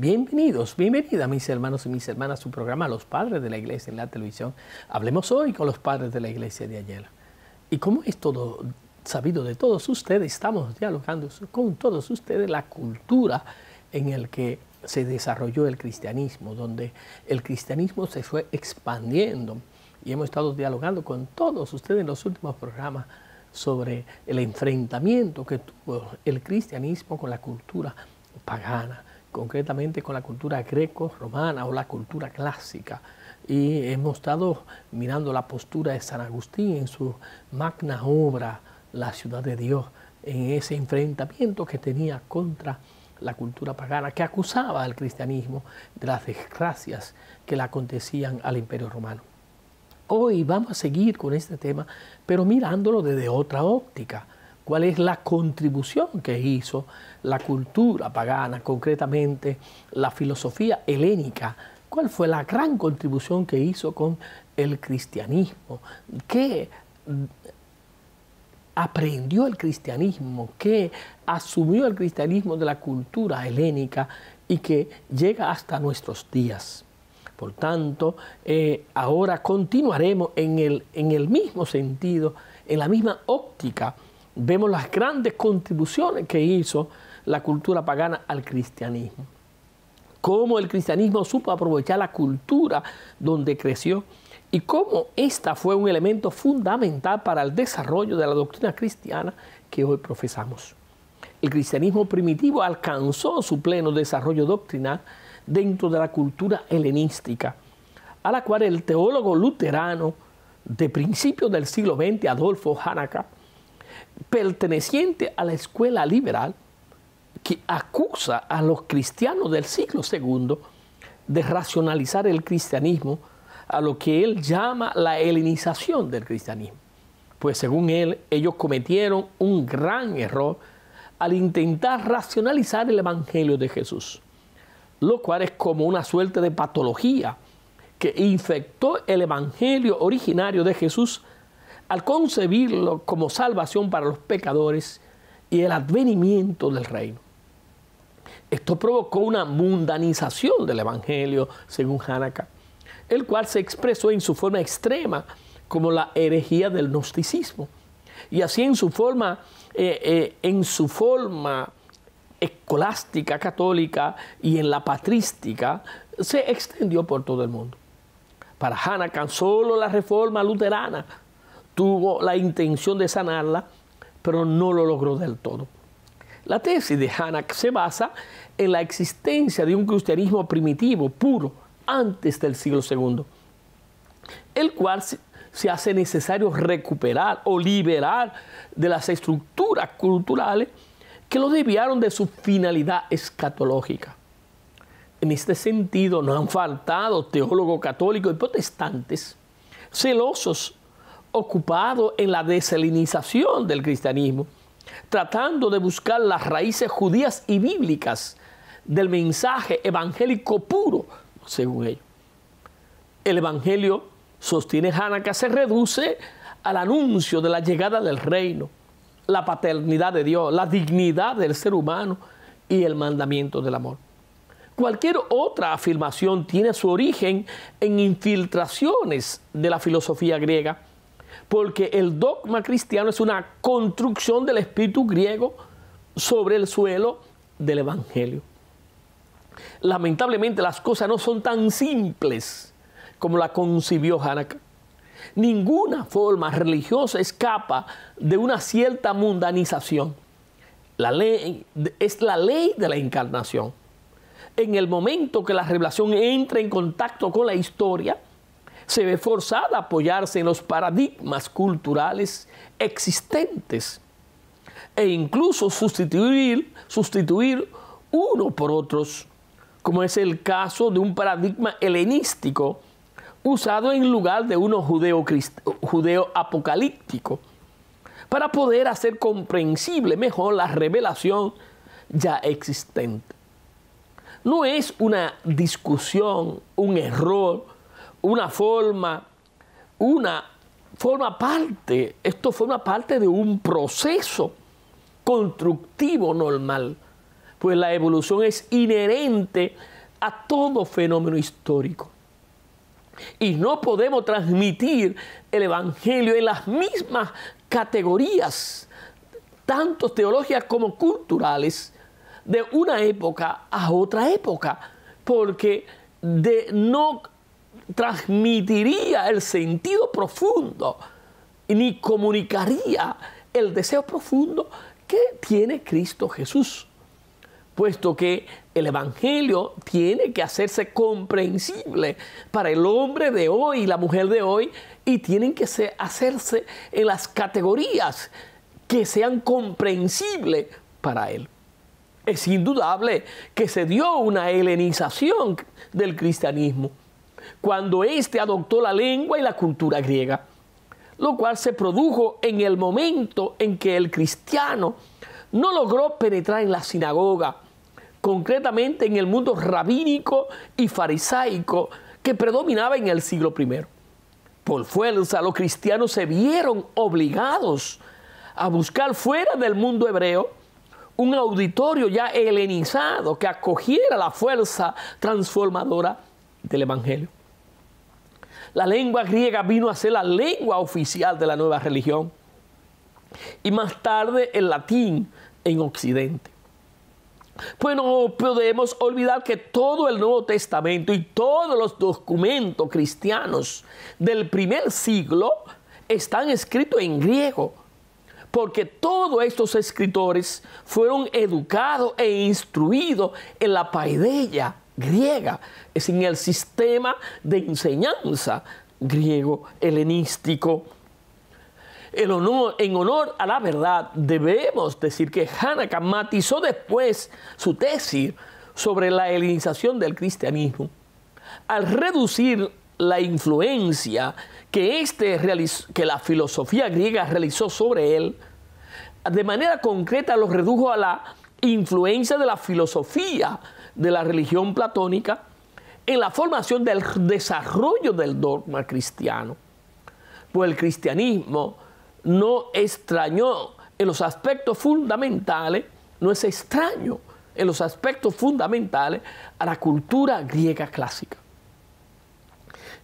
Bienvenidos, bienvenida, mis hermanos y mis hermanas a su programa Los Padres de la Iglesia en la televisión. Hablemos hoy con los padres de la Iglesia de ayer. Y como es todo sabido de todos ustedes, estamos dialogando con todos ustedes la cultura en el que se desarrolló el cristianismo, donde el cristianismo se fue expandiendo. Y hemos estado dialogando con todos ustedes en los últimos programas sobre el enfrentamiento que tuvo el cristianismo con la cultura pagana concretamente con la cultura greco-romana o la cultura clásica. Y hemos estado mirando la postura de San Agustín en su magna obra, La ciudad de Dios, en ese enfrentamiento que tenía contra la cultura pagana, que acusaba al cristianismo de las desgracias que le acontecían al imperio romano. Hoy vamos a seguir con este tema, pero mirándolo desde otra óptica cuál es la contribución que hizo la cultura pagana, concretamente la filosofía helénica, cuál fue la gran contribución que hizo con el cristianismo, qué aprendió el cristianismo, ¿Qué asumió el cristianismo de la cultura helénica y que llega hasta nuestros días. Por tanto, eh, ahora continuaremos en el mismo sentido, en la misma óptica vemos las grandes contribuciones que hizo la cultura pagana al cristianismo. Cómo el cristianismo supo aprovechar la cultura donde creció y cómo esta fue un elemento fundamental para el desarrollo de la doctrina cristiana que hoy profesamos. El cristianismo primitivo alcanzó su pleno desarrollo doctrinal dentro de la cultura helenística, a la cual el teólogo luterano de principios del siglo XX, Adolfo Hanaka, perteneciente a la escuela liberal que acusa a los cristianos del siglo II de racionalizar el cristianismo a lo que él llama la helenización del cristianismo. Pues según él, ellos cometieron un gran error al intentar racionalizar el Evangelio de Jesús, lo cual es como una suerte de patología que infectó el Evangelio originario de Jesús al concebirlo como salvación para los pecadores y el advenimiento del reino. Esto provocó una mundanización del Evangelio, según Hanaka, el cual se expresó en su forma extrema como la herejía del gnosticismo. Y así en su forma, eh, eh, en su forma escolástica católica y en la patrística se extendió por todo el mundo. Para Hanakan, solo la reforma luterana tuvo la intención de sanarla, pero no lo logró del todo. La tesis de Hanak se basa en la existencia de un cristianismo primitivo, puro, antes del siglo II, el cual se hace necesario recuperar o liberar de las estructuras culturales que lo deviaron de su finalidad escatológica. En este sentido, no han faltado teólogos católicos y protestantes celosos ocupado en la desalinización del cristianismo, tratando de buscar las raíces judías y bíblicas del mensaje evangélico puro, según ellos. El Evangelio, sostiene Hanaka, se reduce al anuncio de la llegada del reino, la paternidad de Dios, la dignidad del ser humano y el mandamiento del amor. Cualquier otra afirmación tiene su origen en infiltraciones de la filosofía griega porque el dogma cristiano es una construcción del espíritu griego sobre el suelo del Evangelio. Lamentablemente las cosas no son tan simples como la concibió hanaka Ninguna forma religiosa escapa de una cierta mundanización. La ley es la ley de la encarnación. En el momento que la revelación entra en contacto con la historia, se ve forzada a apoyarse en los paradigmas culturales existentes e incluso sustituir, sustituir uno por otros, como es el caso de un paradigma helenístico usado en lugar de uno judeo-apocalíptico, para poder hacer comprensible mejor la revelación ya existente. No es una discusión, un error, una forma, una forma parte, esto forma parte de un proceso constructivo normal, pues la evolución es inherente a todo fenómeno histórico. Y no podemos transmitir el Evangelio en las mismas categorías, tanto teológicas como culturales, de una época a otra época, porque de no transmitiría el sentido profundo ni comunicaría el deseo profundo que tiene Cristo Jesús, puesto que el Evangelio tiene que hacerse comprensible para el hombre de hoy y la mujer de hoy y tienen que hacerse en las categorías que sean comprensibles para él. Es indudable que se dio una helenización del cristianismo cuando éste adoptó la lengua y la cultura griega, lo cual se produjo en el momento en que el cristiano no logró penetrar en la sinagoga, concretamente en el mundo rabínico y farisaico que predominaba en el siglo I. Por fuerza, los cristianos se vieron obligados a buscar fuera del mundo hebreo un auditorio ya helenizado que acogiera la fuerza transformadora del Evangelio. La lengua griega vino a ser la lengua oficial de la nueva religión y más tarde el latín en Occidente. Pues no podemos olvidar que todo el Nuevo Testamento y todos los documentos cristianos del primer siglo están escritos en griego, porque todos estos escritores fueron educados e instruidos en la paideia, griega, es en el sistema de enseñanza griego helenístico. en honor a la verdad, debemos decir que Hanukkah matizó después su tesis sobre la helenización del cristianismo, al reducir la influencia que, este que la filosofía griega realizó sobre él, de manera concreta lo redujo a la influencia de la filosofía de la religión platónica en la formación del desarrollo del dogma cristiano. Pues el cristianismo no extrañó en los aspectos fundamentales, no es extraño en los aspectos fundamentales a la cultura griega clásica.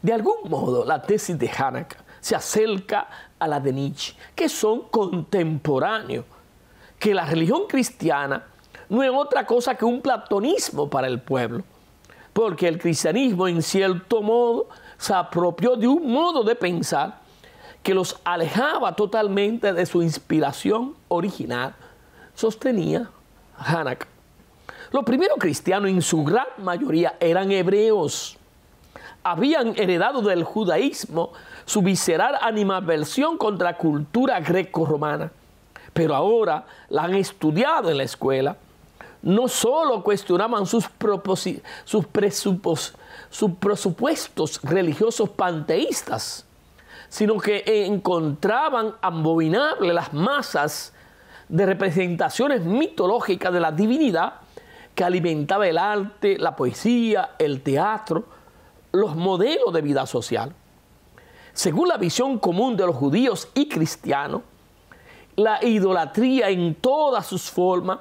De algún modo, la tesis de Hanak se acerca a la de Nietzsche, que son contemporáneos, que la religión cristiana no es otra cosa que un platonismo para el pueblo, porque el cristianismo en cierto modo se apropió de un modo de pensar que los alejaba totalmente de su inspiración original, sostenía Hanak. Los primeros cristianos en su gran mayoría eran hebreos. Habían heredado del judaísmo su visceral animadversión contra la cultura greco-romana, pero ahora la han estudiado en la escuela no solo cuestionaban sus, sus presupuestos religiosos panteístas, sino que encontraban abominables las masas de representaciones mitológicas de la divinidad que alimentaba el arte, la poesía, el teatro, los modelos de vida social. Según la visión común de los judíos y cristianos, la idolatría en todas sus formas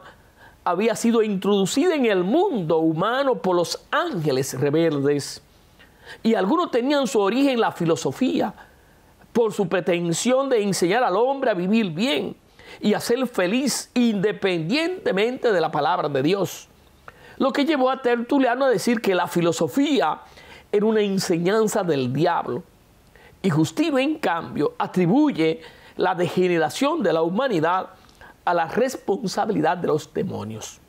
había sido introducida en el mundo humano por los ángeles rebeldes. Y algunos tenían su origen en la filosofía, por su pretensión de enseñar al hombre a vivir bien y a ser feliz independientemente de la palabra de Dios. Lo que llevó a Tertuliano a decir que la filosofía era una enseñanza del diablo. Y Justino, en cambio, atribuye la degeneración de la humanidad a la responsabilidad de los demonios.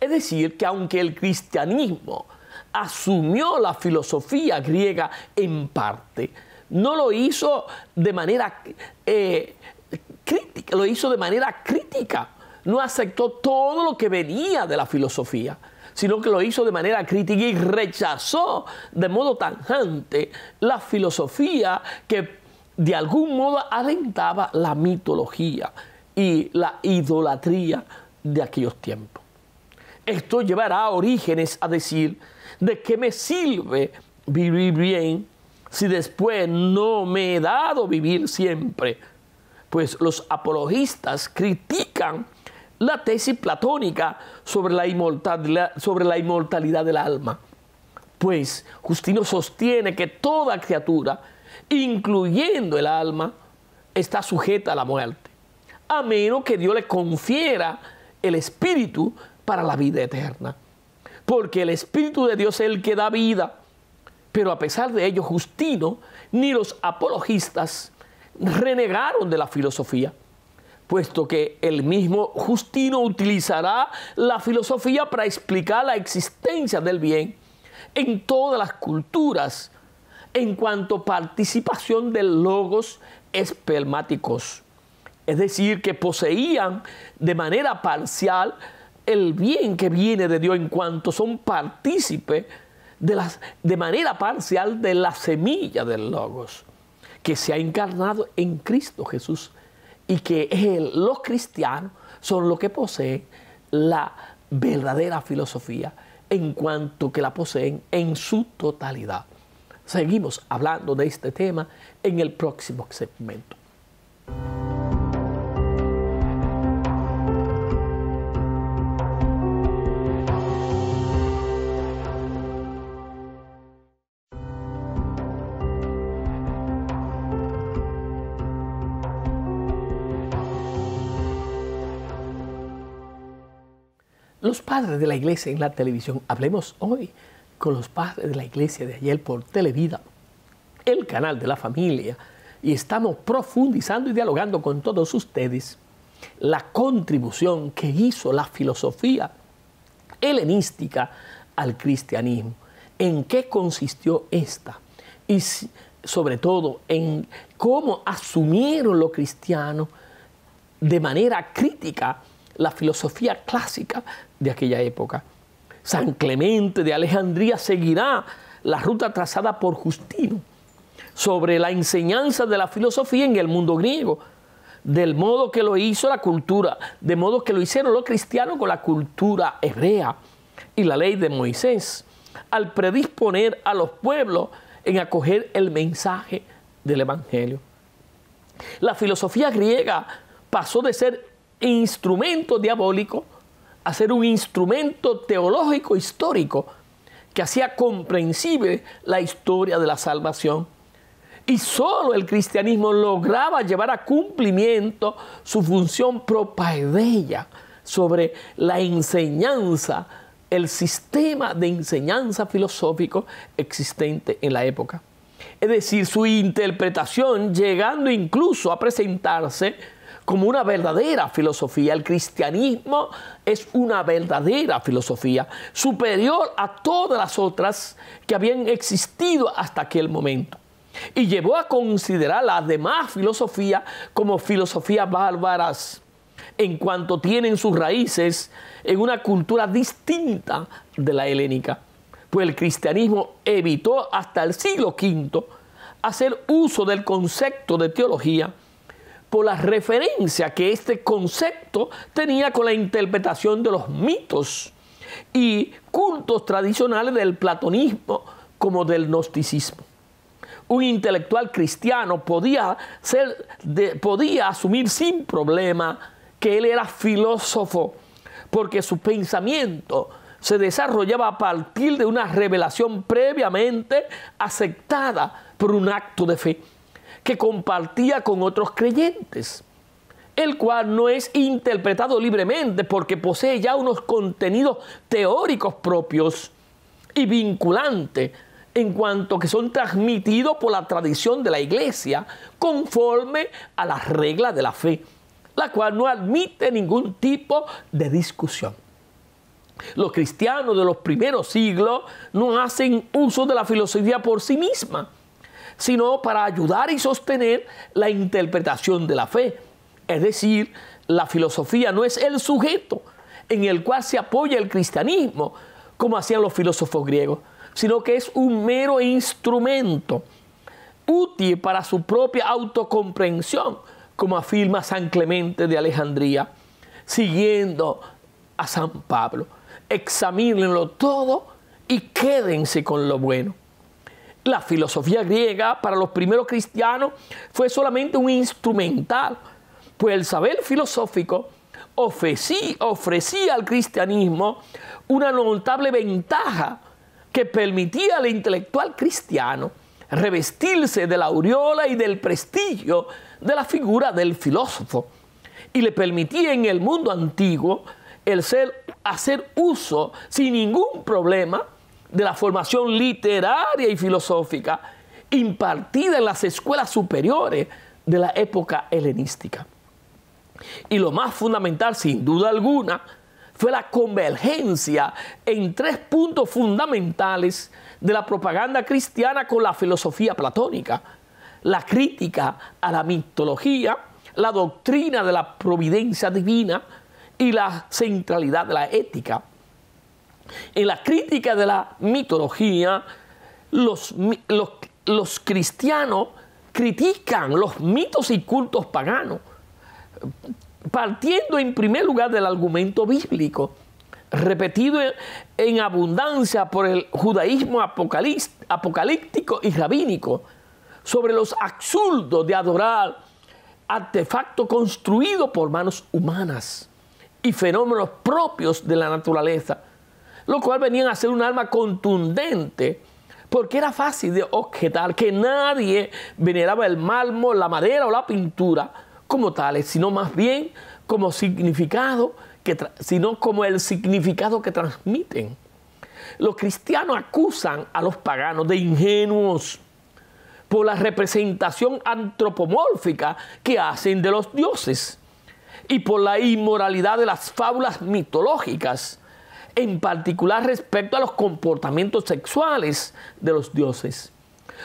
Es decir, que aunque el cristianismo asumió la filosofía griega en parte, no lo hizo de manera eh, crítica, lo hizo de manera crítica. No aceptó todo lo que venía de la filosofía, sino que lo hizo de manera crítica y rechazó de modo tangente... la filosofía que de algún modo alentaba la mitología y la idolatría de aquellos tiempos. Esto llevará a Orígenes a decir, ¿de qué me sirve vivir bien si después no me he dado vivir siempre? Pues los apologistas critican la tesis platónica sobre la, inmortalidad, sobre la inmortalidad del alma. Pues Justino sostiene que toda criatura, incluyendo el alma, está sujeta a la muerte a menos que Dios le confiera el Espíritu para la vida eterna. Porque el Espíritu de Dios es el que da vida. Pero a pesar de ello, Justino ni los apologistas renegaron de la filosofía, puesto que el mismo Justino utilizará la filosofía para explicar la existencia del bien en todas las culturas en cuanto participación de logos espermáticos es decir, que poseían de manera parcial el bien que viene de Dios en cuanto son partícipes de, de manera parcial de la semilla del Logos, que se ha encarnado en Cristo Jesús y que los cristianos son los que poseen la verdadera filosofía en cuanto que la poseen en su totalidad. Seguimos hablando de este tema en el próximo segmento. padres de la iglesia en la televisión. Hablemos hoy con los padres de la iglesia de ayer por Televida, el canal de la familia, y estamos profundizando y dialogando con todos ustedes la contribución que hizo la filosofía helenística al cristianismo, en qué consistió esta y sobre todo en cómo asumieron los cristianos de manera crítica la filosofía clásica de aquella época. San Clemente de Alejandría seguirá la ruta trazada por Justino sobre la enseñanza de la filosofía en el mundo griego, del modo que lo hizo la cultura, de modo que lo hicieron los cristianos con la cultura hebrea y la ley de Moisés, al predisponer a los pueblos en acoger el mensaje del Evangelio. La filosofía griega pasó de ser instrumento diabólico a ser un instrumento teológico histórico que hacía comprensible la historia de la salvación. Y solo el cristianismo lograba llevar a cumplimiento su función propaedella sobre la enseñanza, el sistema de enseñanza filosófico existente en la época. Es decir, su interpretación llegando incluso a presentarse como una verdadera filosofía. El cristianismo es una verdadera filosofía, superior a todas las otras que habían existido hasta aquel momento. Y llevó a considerar las demás filosofías como filosofías bárbaras, en cuanto tienen sus raíces en una cultura distinta de la helénica. Pues el cristianismo evitó hasta el siglo V hacer uso del concepto de teología por la referencia que este concepto tenía con la interpretación de los mitos y cultos tradicionales del platonismo como del gnosticismo. Un intelectual cristiano podía, ser podía asumir sin problema que él era filósofo, porque su pensamiento se desarrollaba a partir de una revelación previamente aceptada por un acto de fe que compartía con otros creyentes, el cual no es interpretado libremente porque posee ya unos contenidos teóricos propios y vinculantes en cuanto que son transmitidos por la tradición de la iglesia conforme a las reglas de la fe, la cual no admite ningún tipo de discusión. Los cristianos de los primeros siglos no hacen uso de la filosofía por sí misma, sino para ayudar y sostener la interpretación de la fe. Es decir, la filosofía no es el sujeto en el cual se apoya el cristianismo, como hacían los filósofos griegos, sino que es un mero instrumento útil para su propia autocomprensión, como afirma San Clemente de Alejandría, siguiendo a San Pablo. Examínenlo todo y quédense con lo bueno. La filosofía griega para los primeros cristianos fue solamente un instrumental, pues el saber filosófico ofrecía, al cristianismo una notable ventaja que permitía al intelectual cristiano revestirse de la aureola y del prestigio de la figura del filósofo y le permitía en el mundo antiguo el ser, hacer uso sin ningún problema de la formación literaria y filosófica impartida en las escuelas superiores de la época helenística. Y lo más fundamental, sin duda alguna, fue la convergencia en tres puntos fundamentales de la propaganda cristiana con la filosofía platónica, la crítica a la mitología, la doctrina de la providencia divina y la centralidad de la ética. En la crítica de la mitología, los, cristianos critican los mitos y cultos paganos, partiendo en primer lugar del argumento bíblico, repetido en abundancia por el judaísmo apocalíptico y rabínico, sobre los absurdos de adorar artefactos construidos por manos humanas y fenómenos propios de la naturaleza lo cual venían a ser un arma contundente porque era fácil de objetar que nadie veneraba el mármol, la madera o la pintura como tales, sino más bien como significado, sino como el significado que transmiten. Los cristianos acusan a los paganos de ingenuos por la representación antropomórfica que hacen de los dioses y por la inmoralidad de las fábulas mitológicas en particular respecto a los comportamientos sexuales de los dioses.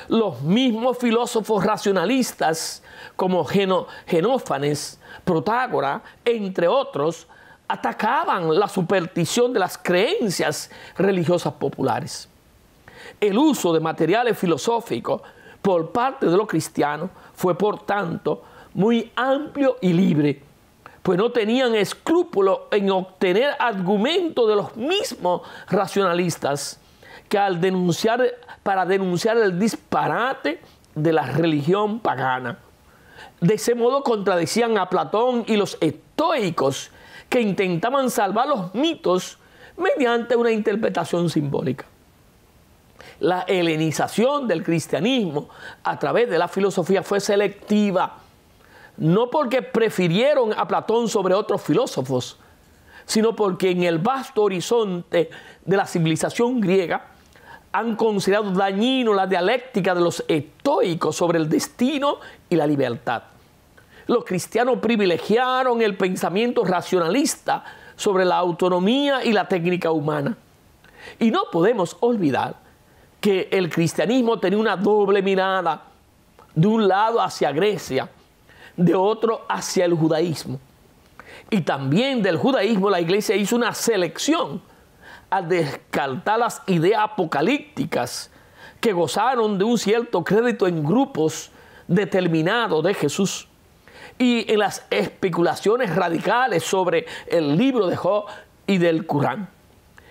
Los mismos filósofos racionalistas como Geno, Genófanes, Protágora, entre otros, atacaban la superstición de las creencias religiosas populares. El uso de materiales filosóficos por parte de los cristianos fue, por tanto, muy amplio y libre pues no tenían escrúpulo en obtener argumento de los mismos racionalistas que al denunciar, para denunciar el disparate de la religión pagana. De ese modo contradecían a Platón y los estoicos que intentaban salvar los mitos mediante una interpretación simbólica. La helenización del cristianismo a través de la filosofía fue selectiva no porque prefirieron a Platón sobre otros filósofos, sino porque en el vasto horizonte de la civilización griega han considerado dañino la dialéctica de los estoicos sobre el destino y la libertad. Los cristianos privilegiaron el pensamiento racionalista sobre la autonomía y la técnica humana. Y no podemos olvidar que el cristianismo tenía una doble mirada, de un lado hacia Grecia, de otro hacia el judaísmo. Y también del judaísmo la iglesia hizo una selección al descartar las ideas apocalípticas que gozaron de un cierto crédito en grupos determinados de Jesús. Y en las especulaciones radicales sobre el libro de Job y del Corán.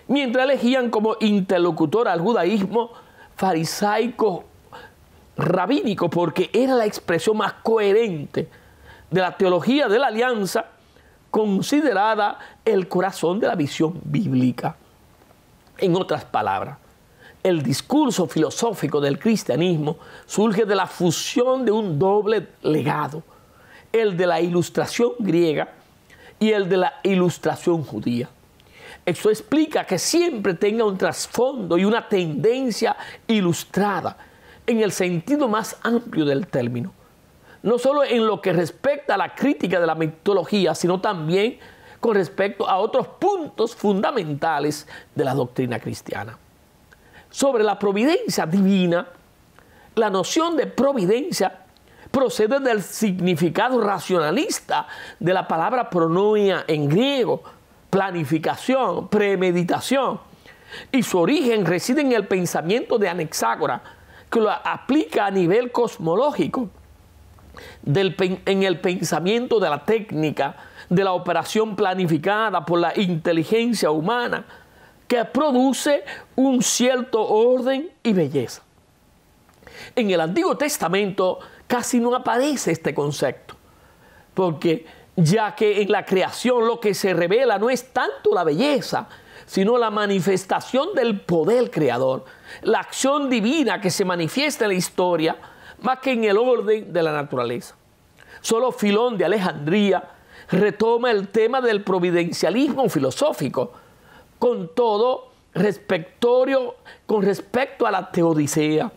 Mientras elegían como interlocutor al judaísmo farisaico rabínico, porque era la expresión más coherente de la teología de la alianza considerada el corazón de la visión bíblica. En otras palabras, el discurso filosófico del cristianismo surge de la fusión de un doble legado, el de la ilustración griega y el de la ilustración judía. Esto explica que siempre tenga un trasfondo y una tendencia ilustrada en el sentido más amplio del término no solo en lo que respecta a la crítica de la mitología, sino también con respecto a otros puntos fundamentales de la doctrina cristiana. Sobre la providencia divina, la noción de providencia procede del significado racionalista de la palabra pronoia en griego, planificación, premeditación, y su origen reside en el pensamiento de anexágora que lo aplica a nivel cosmológico en el pensamiento de la técnica, de la operación planificada por la inteligencia humana, que produce un cierto orden y belleza. En el Antiguo Testamento casi no aparece este concepto, porque ya que en la creación lo que se revela no es tanto la belleza, sino la manifestación del poder creador, la acción divina que se manifiesta en la historia, más que en el orden de la naturaleza. Solo Filón de Alejandría retoma el tema del providencialismo filosófico, con todo respectorio con respecto a la teodicea.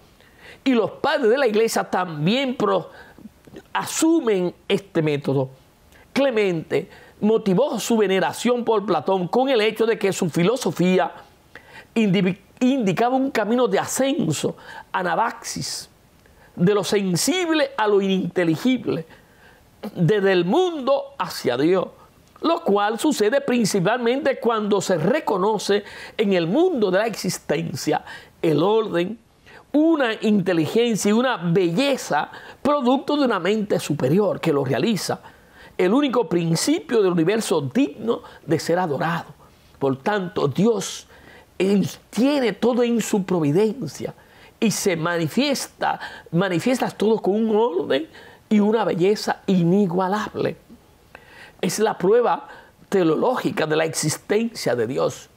Y los padres de la iglesia también asumen este método. Clemente motivó su veneración por Platón con el hecho de que su filosofía indicaba un camino de ascenso, a anabaxis, de lo sensible a lo ininteligible, desde el mundo hacia Dios, lo cual sucede principalmente cuando se reconoce en el mundo de la existencia el orden, una inteligencia y una belleza producto de una mente superior que lo realiza, el único principio del universo digno de ser adorado. Por tanto, Dios tiene todo en su providencia y se manifiesta, manifiestas todo con un orden y una belleza inigualable. Es la prueba teológica de la existencia de Dios.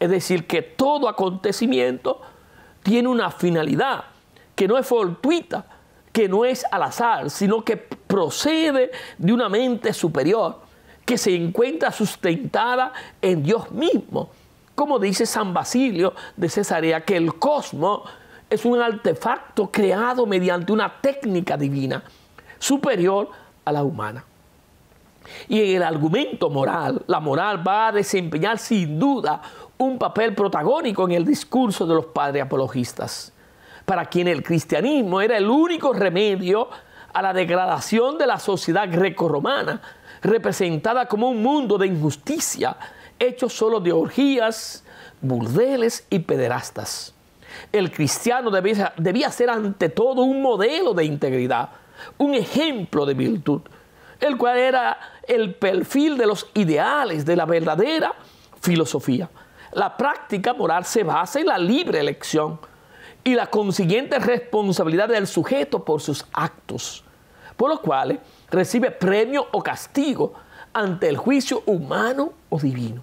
Es decir, que todo acontecimiento tiene una finalidad que no es fortuita, que no es al azar, sino que procede de una mente superior que se encuentra sustentada en Dios mismo. Como dice San Basilio de Cesarea, que el cosmos es un artefacto creado mediante una técnica divina superior a la humana. Y en el argumento moral, la moral va a desempeñar sin duda un papel protagónico en el discurso de los padres apologistas, para quien el cristianismo era el único remedio a la degradación de la sociedad grecorromana, representada como un mundo de injusticia, hecho solo de orgías, burdeles y pederastas. El cristiano debía, ser ante todo un modelo de integridad, un ejemplo de virtud, el cual era el perfil de los ideales de la verdadera filosofía. La práctica moral se basa en la libre elección y la consiguiente responsabilidad del sujeto por sus actos, por lo cual recibe premio o castigo ante el juicio humano o divino.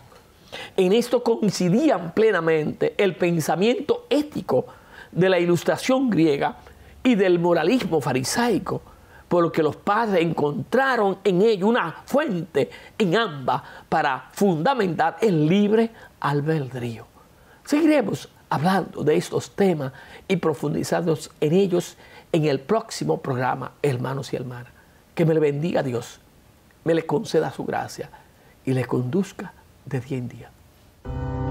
En esto coincidían plenamente el pensamiento ético de la ilustración griega y del moralismo farisaico, por lo que los padres encontraron en ello una fuente en ambas para fundamentar el libre albedrío. Seguiremos hablando de estos temas y profundizarnos en ellos en el próximo programa, hermanos y hermanas. Que me le bendiga Dios, me le conceda su gracia y le conduzca de día en día.